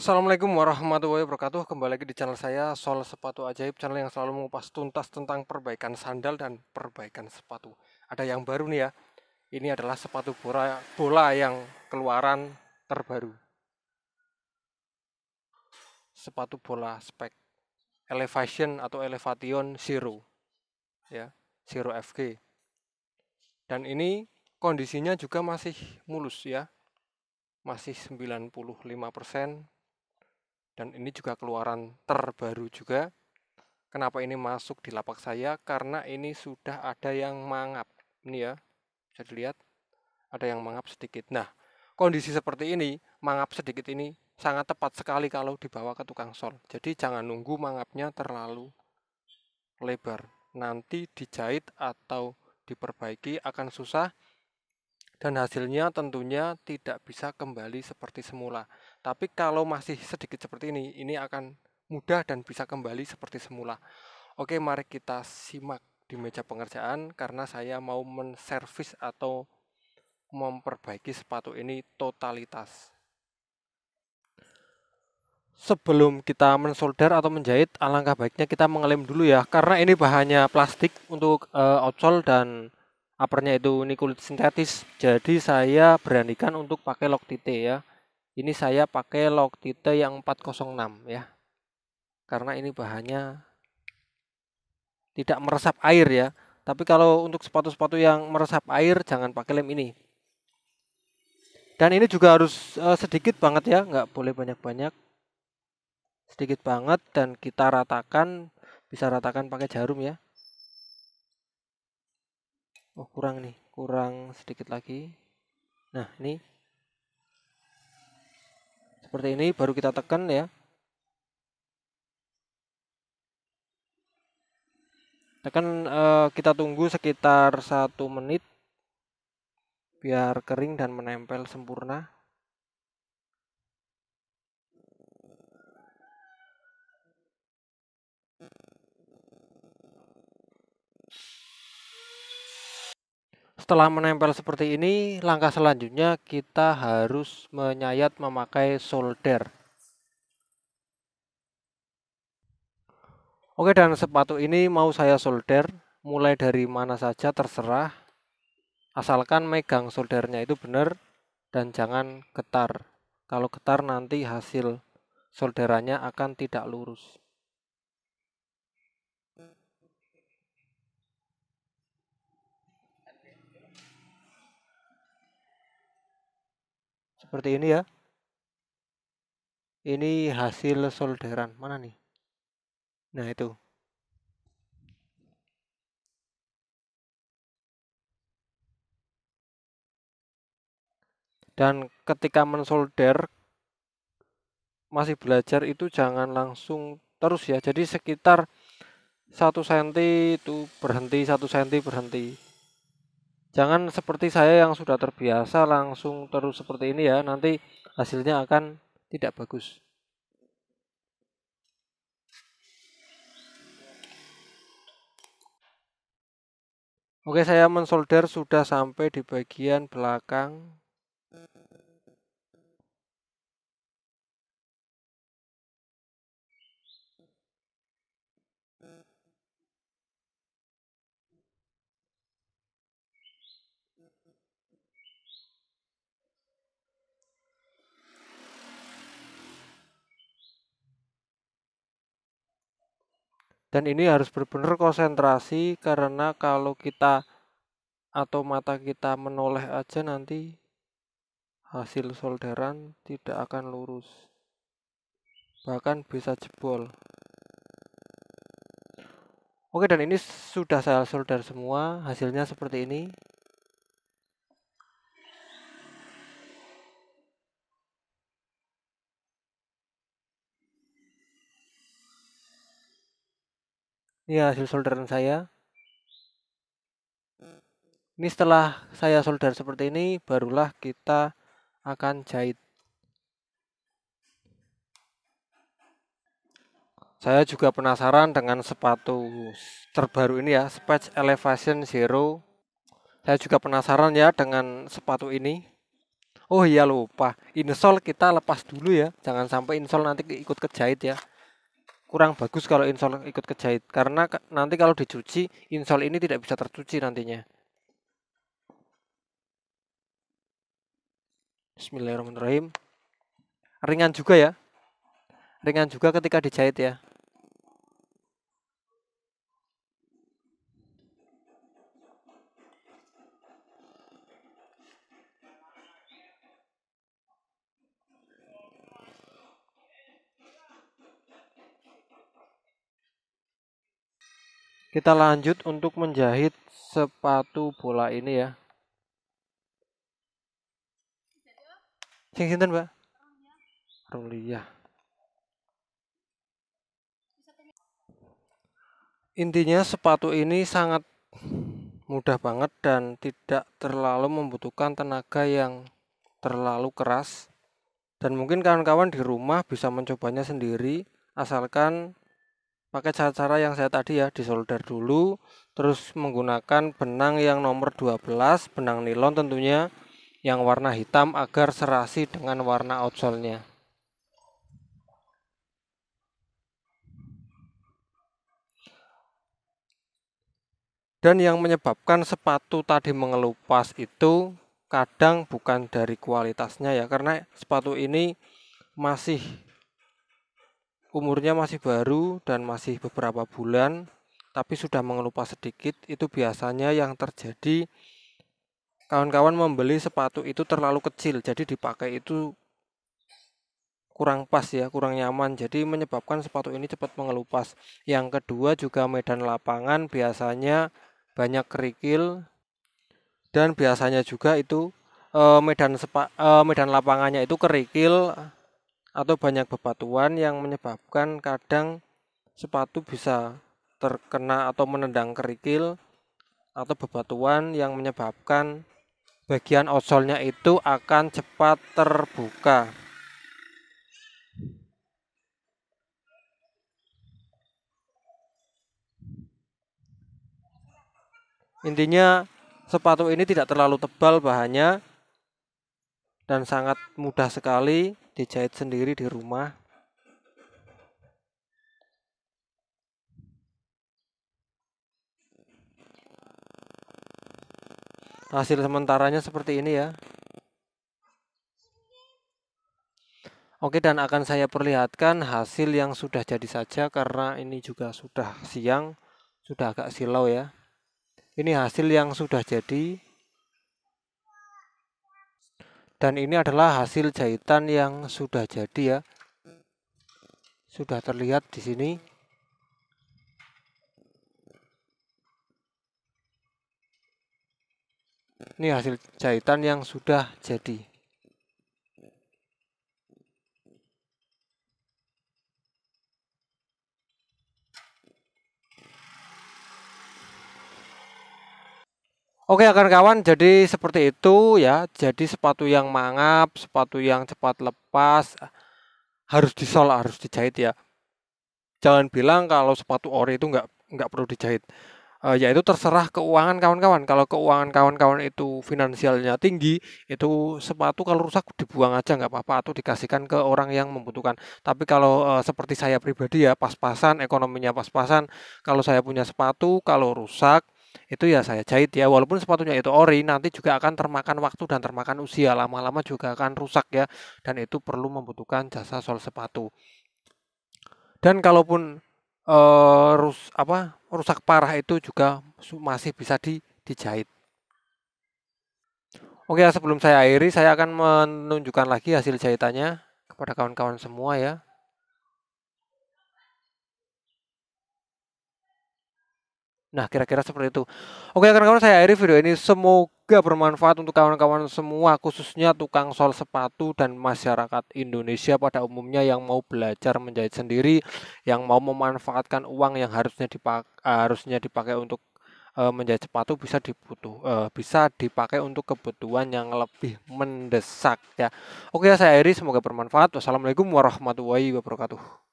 Assalamualaikum warahmatullahi wabarakatuh Kembali lagi di channel saya Sol Sepatu Ajaib Channel yang selalu mengupas tuntas tentang perbaikan sandal dan perbaikan sepatu Ada yang baru nih ya Ini adalah sepatu bola, bola yang keluaran terbaru Sepatu bola spek Elevation atau Elevation Zero ya Zero FG Dan ini kondisinya juga masih mulus ya Masih 95 persen dan ini juga keluaran terbaru juga. Kenapa ini masuk di lapak saya? Karena ini sudah ada yang mangap. Ini ya, bisa dilihat ada yang mangap sedikit. Nah, kondisi seperti ini, mangap sedikit ini sangat tepat sekali kalau dibawa ke tukang sol. Jadi jangan nunggu mangapnya terlalu lebar. Nanti dijahit atau diperbaiki akan susah dan hasilnya tentunya tidak bisa kembali seperti semula. Tapi kalau masih sedikit seperti ini, ini akan mudah dan bisa kembali seperti semula. Oke, mari kita simak di meja pengerjaan karena saya mau menservis atau memperbaiki sepatu ini totalitas. Sebelum kita mensolder atau menjahit, alangkah baiknya kita mengelem dulu ya, karena ini bahannya plastik untuk e, outsole dan uppernya itu ini kulit sintetis. Jadi saya beranikan untuk pakai Loctite ya. Ini saya pakai log Loctite yang 406 ya. Karena ini bahannya tidak meresap air ya. Tapi kalau untuk sepatu-sepatu yang meresap air jangan pakai lem ini. Dan ini juga harus uh, sedikit banget ya, nggak boleh banyak-banyak. Sedikit banget dan kita ratakan, bisa ratakan pakai jarum ya. Oh kurang nih, kurang sedikit lagi. Nah ini seperti ini baru kita tekan ya tekan eh, kita tunggu sekitar satu menit biar kering dan menempel sempurna Setelah menempel seperti ini, langkah selanjutnya kita harus menyayat memakai solder. Oke, dan sepatu ini mau saya solder, mulai dari mana saja terserah, asalkan megang soldernya itu benar dan jangan getar. Kalau getar nanti hasil solderannya akan tidak lurus. seperti ini ya ini hasil solderan mana nih nah itu dan ketika mensolder masih belajar itu jangan langsung terus ya jadi sekitar satu senti itu berhenti satu senti berhenti Jangan seperti saya yang sudah terbiasa langsung terus seperti ini ya, nanti hasilnya akan tidak bagus. Oke, saya mensolder sudah sampai di bagian belakang dan ini harus benar-benar konsentrasi karena kalau kita atau mata kita menoleh aja nanti hasil solderan tidak akan lurus bahkan bisa jebol oke dan ini sudah saya solder semua hasilnya seperti ini Ini iya, hasil solderan saya. Ini setelah saya solder seperti ini, barulah kita akan jahit. Saya juga penasaran dengan sepatu terbaru ini ya, Spatch Elevation Zero. Saya juga penasaran ya dengan sepatu ini. Oh iya lupa, insole kita lepas dulu ya. Jangan sampai insole nanti ikut kejahit ya kurang bagus kalau insol ikut kejahit karena nanti kalau dicuci insol ini tidak bisa tercuci nantinya Bismillahirrahmanirrahim ringan juga ya ringan juga ketika dijahit ya kita lanjut untuk menjahit sepatu bola ini ya sing sinten mbak Rulia intinya sepatu ini sangat mudah banget dan tidak terlalu membutuhkan tenaga yang terlalu keras dan mungkin kawan-kawan di rumah bisa mencobanya sendiri asalkan pakai cara-cara yang saya tadi ya disolder dulu terus menggunakan benang yang nomor 12 benang nilon tentunya yang warna hitam agar serasi dengan warna outsole-nya dan yang menyebabkan sepatu tadi mengelupas itu kadang bukan dari kualitasnya ya karena sepatu ini masih umurnya masih baru dan masih beberapa bulan, tapi sudah mengelupas sedikit, itu biasanya yang terjadi kawan-kawan membeli sepatu itu terlalu kecil, jadi dipakai itu kurang pas ya, kurang nyaman. Jadi menyebabkan sepatu ini cepat mengelupas. Yang kedua juga medan lapangan biasanya banyak kerikil dan biasanya juga itu eh, medan sepa, eh, medan lapangannya itu kerikil atau banyak bebatuan yang menyebabkan kadang sepatu bisa terkena atau menendang kerikil atau bebatuan yang menyebabkan bagian osolnya itu akan cepat terbuka. Intinya sepatu ini tidak terlalu tebal bahannya dan sangat mudah sekali dijahit sendiri di rumah hasil sementaranya seperti ini ya Oke dan akan saya perlihatkan hasil yang sudah jadi saja karena ini juga sudah siang sudah agak silau ya ini hasil yang sudah jadi dan ini adalah hasil jahitan yang sudah jadi ya sudah terlihat di sini ini hasil jahitan yang sudah jadi Oke kawan-kawan, jadi seperti itu ya. Jadi sepatu yang mangap, sepatu yang cepat lepas harus disol, harus dijahit ya. Jangan bilang kalau sepatu ori itu nggak nggak perlu dijahit. Eh, ya itu terserah keuangan kawan-kawan. Kalau keuangan kawan-kawan itu finansialnya tinggi, itu sepatu kalau rusak dibuang aja nggak apa-apa atau dikasihkan ke orang yang membutuhkan. Tapi kalau uh, seperti saya pribadi ya pas-pasan, ekonominya pas-pasan. Kalau saya punya sepatu, kalau rusak itu ya saya jahit ya walaupun sepatunya itu ori nanti juga akan termakan waktu dan termakan usia lama-lama juga akan rusak ya dan itu perlu membutuhkan jasa sol sepatu dan kalaupun eh, rus apa rusak parah itu juga masih bisa di, dijahit Oke, ya, sebelum saya akhiri, saya akan menunjukkan lagi hasil jahitannya kepada kawan-kawan semua ya. Nah, kira-kira seperti itu. Oke, kawan-kawan saya akhiri video ini. Semoga bermanfaat untuk kawan-kawan semua, khususnya tukang sol sepatu dan masyarakat Indonesia pada umumnya yang mau belajar menjahit sendiri, yang mau memanfaatkan uang yang harusnya dipakai, harusnya dipakai untuk eh, menjahit sepatu bisa dibutuh eh, bisa dipakai untuk kebutuhan yang lebih mendesak ya. Oke, ya, saya akhiri semoga bermanfaat. Wassalamualaikum warahmatullahi wabarakatuh.